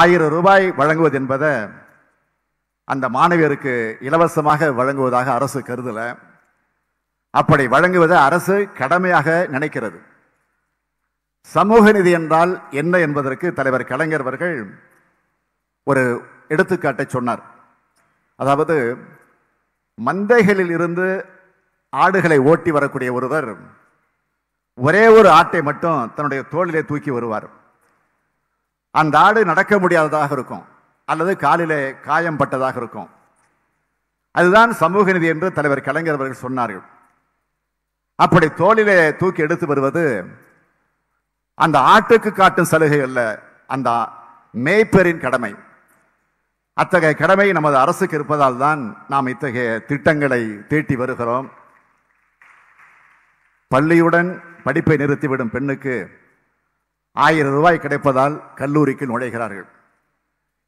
ஆயிரம் ரூபாய் வழங்குவது என்பதை அந்த மாணவியருக்கு இலவசமாக வழங்குவதாக அரசு கருதலை அப்படி வழங்குவதை அரசு கடமையாக நினைக்கிறது சமூக நிதி என்றால் என்ன என்பதற்கு தலைவர் கலைஞர் அவர்கள் ஒரு எடுத்துக்காட்டை சொன்னார் அதாவது மந்தைகளில் இருந்து ஆடுகளை ஓட்டி வரக்கூடிய ஒருவர் ஒரே ஒரு ஆட்டை மட்டும் தன்னுடைய தோளிலே தூக்கி வருவார் அந்த ஆடு நடக்க முடியாததாக இருக்கும் அல்லது காலில் காயம் பட்டதாக இருக்கும் அதுதான் சமூக நிதி என்று தலைவர் கலைஞர் அவர்கள் சொன்னார்கள் அப்படி தோளிலே தூக்கி எடுத்து வருவது அந்த ஆட்டுக்கு காட்டும் சலுகை அல்ல அந்த மேய்ப்பரின் கடமை அத்தகைய கடமை நமது அரசுக்கு இருப்பதால் தான் நாம் இத்தகைய திட்டங்களை தீட்டி வருகிறோம் பள்ளியுடன் படிப்பை நிறுத்திவிடும் பெண்ணுக்கு ஆயிரம் ரூபாய் கிடைப்பதால் கல்லூரிக்கு நுழைகிறார்கள்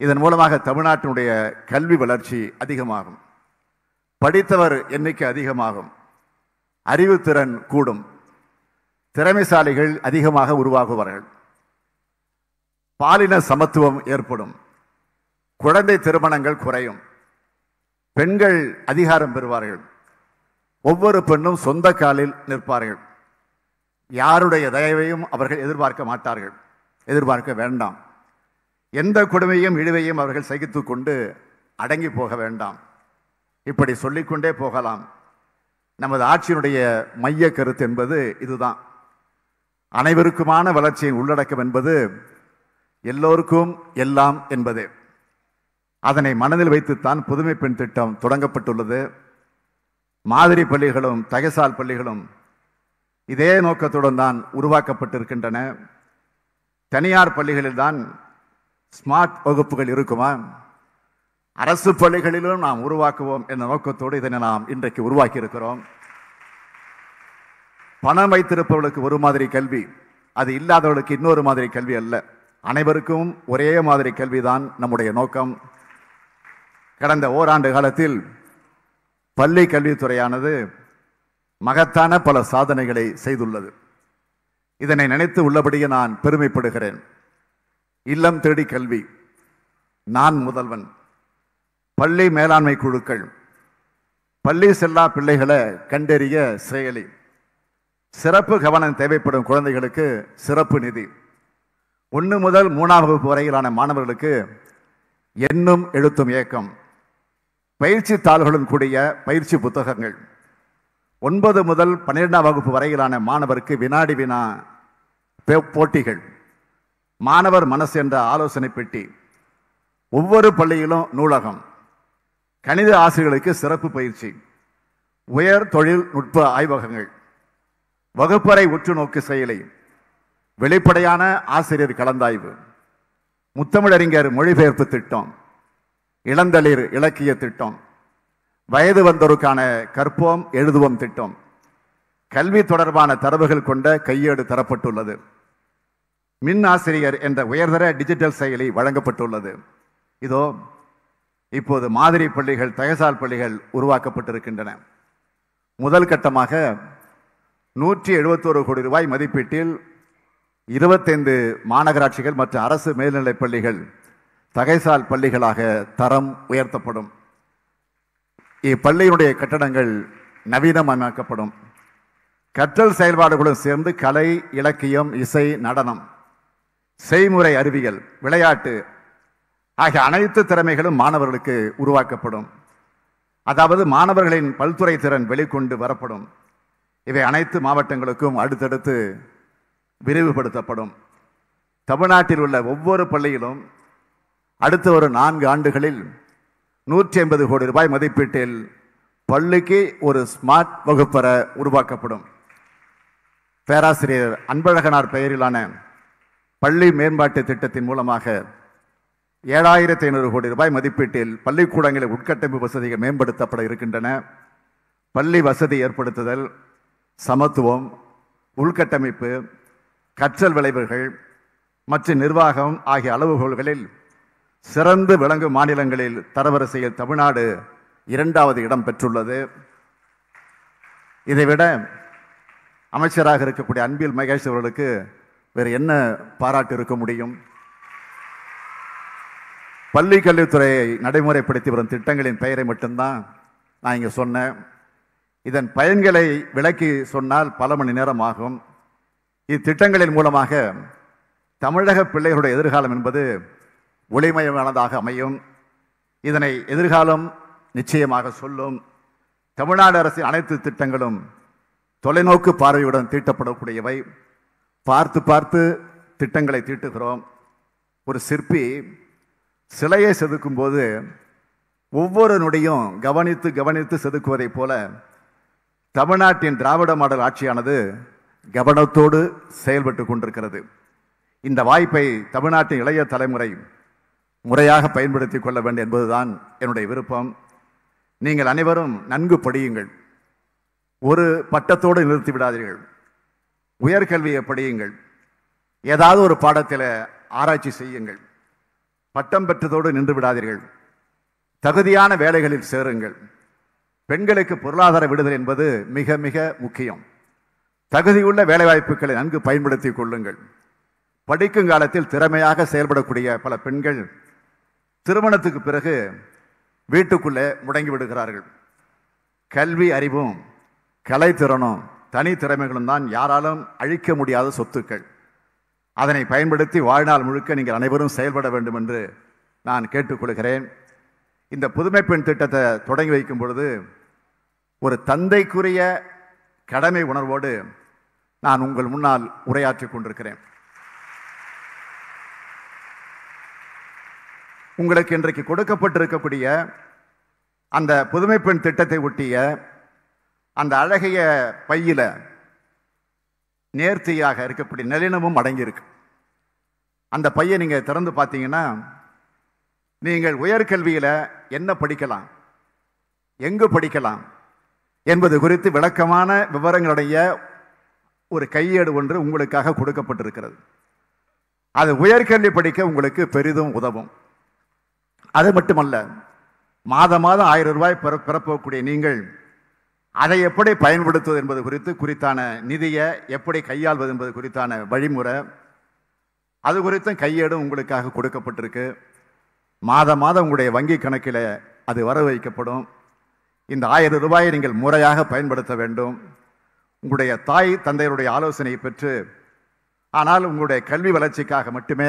இதன் மூலமாக தமிழ்நாட்டினுடைய கல்வி வளர்ச்சி அதிகமாகும் படித்தவர் எண்ணிக்கை அதிகமாகும் அறிவுத்திறன் கூடும் திறமைசாலிகள் அதிகமாக உருவாகுவார்கள் பாலின சமத்துவம் ஏற்படும் குழந்தை திருமணங்கள் குறையும் பெண்கள் அதிகாரம் பெறுவார்கள் ஒவ்வொரு பெண்ணும் சொந்த காலில் நிற்பார்கள் யாருடைய தயவையும் அவர்கள் எதிர்பார்க்க மாட்டார்கள் எதிர்பார்க்க வேண்டாம் எந்த கொடுமையும் இழிவையும் அவர்கள் சகித்து கொண்டு அடங்கி போக வேண்டாம் இப்படி சொல்லிக்கொண்டே போகலாம் நமது ஆட்சியினுடைய மைய கருத்து என்பது இதுதான் அனைவருக்குமான வளர்ச்சியின் உள்ளடக்கம் என்பது எல்லோருக்கும் எல்லாம் என்பது அதனை மனதில் வைத்துத்தான் புதுமை பெண் திட்டம் தொடங்கப்பட்டுள்ளது மாதிரி பள்ளிகளும் தகசால் பள்ளிகளும் இதே நோக்கத்துடன் தான் உருவாக்கப்பட்டிருக்கின்றன தனியார் பள்ளிகளில் தான் ஸ்மார்ட் வகுப்புகள் இருக்குமா அரசு பள்ளிகளிலும் நாம் உருவாக்குவோம் என்ற நோக்கத்தோடு இதனை நாம் இன்றைக்கு உருவாக்கி இருக்கிறோம் பணம் வைத்திருப்பவர்களுக்கு ஒரு மாதிரி கல்வி அது இல்லாதவர்களுக்கு இன்னொரு மாதிரி கல்வி அல்ல அனைவருக்கும் ஒரே மாதிரி கல்விதான் நம்முடைய நோக்கம் கடந்த ஓராண்டு காலத்தில் பள்ளி கல்வித்துறையானது மகத்தான பல சாதனைகளை செய்துள்ளது இதனை நினைத்து உள்ளபடியே நான் பெருமைப்படுகிறேன் இல்லம் தேடி கல்வி நான் முதல்வன் பள்ளி மேலாண்மை குழுக்கள் பள்ளி செல்லா பிள்ளைகளை கண்டறிய செயலி சிறப்பு கவனம் தேவைப்படும் குழந்தைகளுக்கு சிறப்பு நிதி ஒன்று முதல் மூணாம் வகுப்பு வரையிலான மாணவர்களுக்கு எண்ணும் எழுத்தும் இயக்கம் பயிற்சி தாள்களும் கூடிய பயிற்சி புத்தகங்கள் ஒன்பது முதல் பன்னிரெண்டாம் வகுப்பு வரையிலான மாணவருக்கு வினாடி வினா போட்டிகள் மாணவர் மனசு என்ற ஆலோசனை பெட்டி ஒவ்வொரு பள்ளியிலும் நூலகம் கணித ஆசிரியர்களுக்கு சிறப்பு பயிற்சி உயர் தொழில்நுட்ப ஆய்வகங்கள் வகுப்பறை உற்றுநோக்கு செயலி வெளிப்படையான ஆசிரியர் கலந்தாய்வு முத்தமிழறிஞர் மொழிபெயர்ப்பு திட்டம் இளந்தளிர் இலக்கிய திட்டம் வயது வந்தோருக்கான கற்போம் எழுதுவோம் திட்டம் கல்வி தொடர்பான தரவுகள் கொண்ட கையேடு தரப்பட்டுள்ளது மின் ஆசிரியர் என்ற உயர்தர டிஜிட்டல் செயலி வழங்கப்பட்டுள்ளது இதோ இப்போது மாதிரி பள்ளிகள் தயசால் பள்ளிகள் உருவாக்கப்பட்டிருக்கின்றன முதல் கட்டமாக நூற்றி எழுபத்தோரு கோடி ரூபாய் மதிப்பீட்டில் இருபத்தைந்து மாநகராட்சிகள் மற்றும் அரசு மேல்நிலைப் பள்ளிகள் தகைசால் பள்ளிகளாக தரம் உயர்த்தப்படும் இப்பள்ளியினுடைய கட்டடங்கள் நவீனமயமாக்கப்படும் கற்றல் செயல்பாடுகளும் சேர்ந்து கலை இலக்கியம் இசை நடனம் செய்முறை அறிவியல் விளையாட்டு ஆகிய அனைத்து திறமைகளும் மாணவர்களுக்கு உருவாக்கப்படும் அதாவது மாணவர்களின் பல்துறை திறன் வெளிக்கொண்டு வரப்படும் இவை அனைத்து மாவட்டங்களுக்கும் அடுத்தடுத்து விரிவுபடுத்தப்படும் தமிழ்நாட்டில் உள்ள ஒவ்வொரு பள்ளியிலும் அடுத்த ஒரு நான்கு ஆண்டுகளில் நூற்றி ஐம்பது கோடி ரூபாய் மதிப்பீட்டில் பள்ளிக்கு ஒரு ஸ்மார்ட் வகுப்பற உருவாக்கப்படும் பேராசிரியர் அன்பழகனார் பெயரிலான பள்ளி மேம்பாட்டு திட்டத்தின் மூலமாக ஏழாயிரத்தி ஐநூறு கோடி ரூபாய் மதிப்பீட்டில் பள்ளிக்கூடங்களில் உட்கட்டமைப்பு வசதிகள் மேம்படுத்தப்பட இருக்கின்றன பள்ளி வசதி ஏற்படுத்துதல் சமத்துவம் உள்கட்டமைப்பு கற்றல் விளைவுகள் மற்றும் நிர்வாகம் ஆகிய அளவுகோல்களில் சிறந்து விளங்கும் மாநிலங்களில் தரவரிசையில் தமிழ்நாடு இரண்டாவது இடம் பெற்றுள்ளது இதைவிட அமைச்சராக இருக்கக்கூடிய அன்பில் மகேஷ் அவர்களுக்கு வேறு என்ன பாராட்டு இருக்க முடியும் பள்ளி கல்வித்துறையை நடைமுறைப்படுத்தி வரும் திட்டங்களின் பெயரை மட்டும்தான் நான் இங்கே சொன்னேன் இதன் பயன்களை விளக்கி சொன்னால் பல மணி நேரம் ஆகும் இத்திட்டங்களின் மூலமாக தமிழக பிள்ளைகளுடைய எதிர்காலம் என்பது ஒளிமயமானதாக அமையும் இதனை எதிர்காலம் நிச்சயமாக சொல்லும் தமிழ்நாடு அரசின் அனைத்து திட்டங்களும் தொலைநோக்கு பார்வையுடன் தீட்டப்படக்கூடியவை பார்த்து பார்த்து திட்டங்களை தீட்டுகிறோம் ஒரு சிற்பி சிலையை செதுக்கும் போது ஒவ்வொரு நொடியும் கவனித்து கவனித்து செதுக்குவதைப் போல தமிழ்நாட்டின் திராவிட மாடல் ஆட்சியானது கவனத்தோடு செயல்பட்டு கொண்டிருக்கிறது இந்த வாய்ப்பை தமிழ்நாட்டின் இளைய தலைமுறை முறையாக பயன்படுத்தி கொள்ள வேண்டும் என்பதுதான் என்னுடைய விருப்பம் நீங்கள் அனைவரும் நன்கு படியுங்கள் ஒரு பட்டத்தோடு நிறுத்தி விடாதீர்கள் உயர்கல்வியை படியுங்கள் ஏதாவது ஒரு பாடத்தில் ஆராய்ச்சி செய்யுங்கள் பட்டம் பெற்றதோடு நின்று விடாதீர்கள் தகுதியான வேலைகளில் சேருங்கள் பெண்களுக்கு பொருளாதார விடுதல் என்பது மிக மிக முக்கியம் தகுதியுள்ள வேலைவாய்ப்புகளை நன்கு பயன்படுத்தி கொள்ளுங்கள் படிக்கும் காலத்தில் திறமையாக செயல்படக்கூடிய பல பெண்கள் திருமணத்துக்கு பிறகு வீட்டுக்குள்ளே முடங்கி விடுகிறார்கள் கல்வி அறிவும் கலைத்திறனும் தனித்திறமைகளும் தான் யாராலும் அழிக்க முடியாத சொத்துக்கள் அதனை பயன்படுத்தி வாழ்நாள் முழுக்க நீங்கள் அனைவரும் செயல்பட வேண்டும் என்று நான் கேட்டுக்கொள்கிறேன் இந்த புதுமை பெண் திட்டத்தை தொடங்கி வைக்கும் பொழுது ஒரு தந்தைக்குரிய கடமை உணர்வோடு நான் உங்கள் முன்னால் உரையாற்றி கொண்டிருக்கிறேன் உங்களுக்கு இன்றைக்கு கொடுக்கப்பட்டிருக்கக்கூடிய அந்த புதுமை பெண் திட்டத்தை ஒட்டிய அந்த அழகிய பையில நேர்த்தியாக இருக்கக்கூடிய நளினமும் அடங்கியிருக்கு அந்த பையை நீங்கள் திறந்து பார்த்தீங்கன்னா நீங்கள் உயர்கல்வியில் என்ன படிக்கலாம் எங்கு படிக்கலாம் என்பது குறித்து விளக்கமான விவரங்களுடைய ஒரு கையேடு ஒன்று உங்களுக்காக கொடுக்கப்பட்டிருக்கிறது அது உயர்கல்வி படிக்க உங்களுக்கு பெரிதும் உதவும் அது மட்டுமல்ல மாத மாதம் ஆயிரம் ரூபாய் பெற பெறப்போகக்கூடிய நீங்கள் அதை எப்படி பயன்படுத்துவது என்பது குறித்து குறித்தான நிதியை எப்படி கையாள்வது என்பது குறித்தான வழிமுறை அது குறித்தும் கையேடும் உங்களுக்காக கொடுக்கப்பட்டிருக்கு மாத மாதம் உங்களுடைய வங்கி கணக்கில் அது வர வைக்கப்படும் இந்த ஆயிரம் ரூபாயை நீங்கள் முறையாக பயன்படுத்த வேண்டும் உங்களுடைய தாய் தந்தையருடைய ஆலோசனையை பெற்று ஆனால் உங்களுடைய கல்வி வளர்ச்சிக்காக மட்டுமே